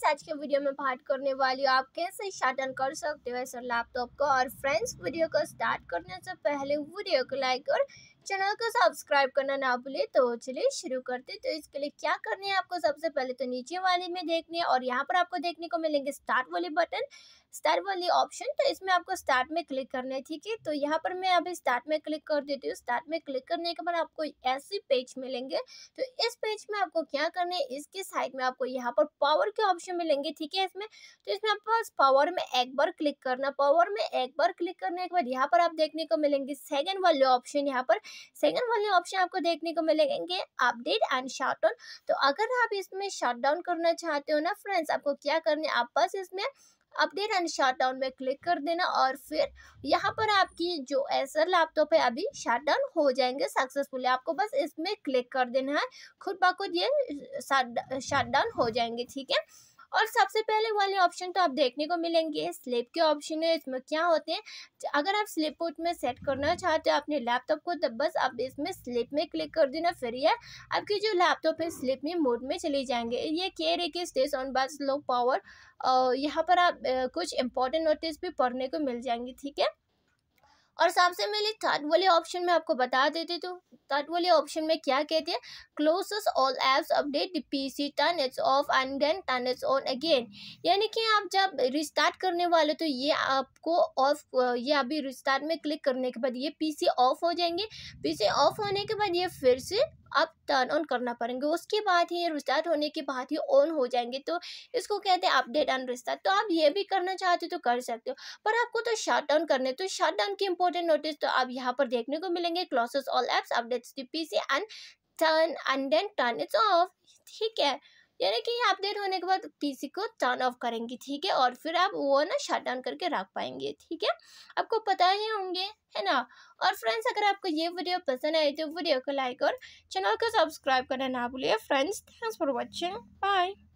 friends आज के video में बात करने वाली हूँ आप कैसे ऑन कर सकते हो ऐसा लैपटॉप को और फ्रेंड्स वीडियो को स्टार्ट करने से पहले वीडियो को लाइक और चैनल को सब्सक्राइब करना ना भूले तो चलिए शुरू करते तो इसके लिए क्या करना है आपको सबसे पहले तो नीचे वाले में देखने और यहाँ पर आपको देखने को मिलेंगे स्टार्ट वाले बटन स्टार्ट वाली ऑप्शन तो इसमें आपको स्टार्ट में क्लिक करना है ठीक है तो यहाँ पर मैं अभी स्टार्ट में क्लिक कर देती हूँ स्टार्ट में क्लिक करने के बाद आपको ऐसे पेज मिलेंगे तो इस पेज में आपको क्या करना है इसके साइड में आपको यहाँ पर पावर के ऑप्शन मिलेंगे ठीक है इसमें तो इसमें आपको पावर में एक बार क्लिक करना पावर में एक बार क्लिक करने के बाद यहाँ पर आप देखने को मिलेंगे सेकेंड वाले ऑप्शन यहाँ पर सेकंड वाले ऑप्शन आपको देखने को मिलेंगे अपडेट एंड शॉर्ट डाउन तो अगर आप इसमें शॉर्ट डाउन करना चाहते हो ना फ्रेंड्स आपको क्या करना है आप बस इसमें अपडेट एंड शॉट डाउन में क्लिक कर देना और फिर यहाँ पर आपकी जो एसर लैपटॉप है अभी शॉट डाउन हो जाएंगे सक्सेसफुली आपको बस इसमें क्लिक कर देना है खुद ब खुद ये शॉट डाउन हो जाएंगे ठीक है और सबसे पहले वाले ऑप्शन तो आप देखने को मिलेंगे स्लिप के ऑप्शन है इसमें क्या होते हैं अगर आप स्लिप को में सेट करना चाहते हो अपने लैपटॉप को तब बस आप इसमें स्लिप में क्लिक कर देना फिर यह आपके जो लैपटॉप है स्लिप में मोड में चले जाएंगे ये कह रहे कि स्टेज ऑन बस स्लो पावर यहाँ पर आप कुछ इंपॉर्टेंट नोटिस भी पढ़ने को मिल जाएंगी ठीक है और सबसे पहले थर्ड वाले ऑप्शन में आपको बता देते तो थर्ड वाले ऑप्शन में क्या कहते हैं closes all apps update the P C turn its off and then turn its on again यानी कि आप जब रिस्टार्ट करने वाले तो ये आपको ऑफ ये अभी रिस्टार्ट में क्लिक करने के बाद ये पी सी ऑफ हो जाएंगे पी सी ऑफ होने के बाद ये फिर से आप टर्न ऑन करना पड़ेंगे उसके बाद ही रिस्टार्ट होने के बाद ही ऑन हो जाएंगे तो इसको कहते हैं अपडेट ऑन रिस्टार्ट तो आप ये भी करना चाहते हो तो कर सकते हो पर आपको तो शट डाउन करने तो शट डाउन की इंपॉर्टेंट नोटिस तो आप यहाँ पर देखने को मिलेंगे closes all apps updates to P and turn and then turn its off ठीक है यानी कि अपडेट होने के बाद पीसी को टर्न ऑफ करेंगे ठीक है और फिर आप वो ना शट डाउन करके रख पाएंगे ठीक है आपको पता ही होंगे है ना और फ्रेंड्स अगर आपको ये वीडियो पसंद आए तो वीडियो को लाइक और चैनल को सब्सक्राइब करना ना भूलिए friends thanks for watching bye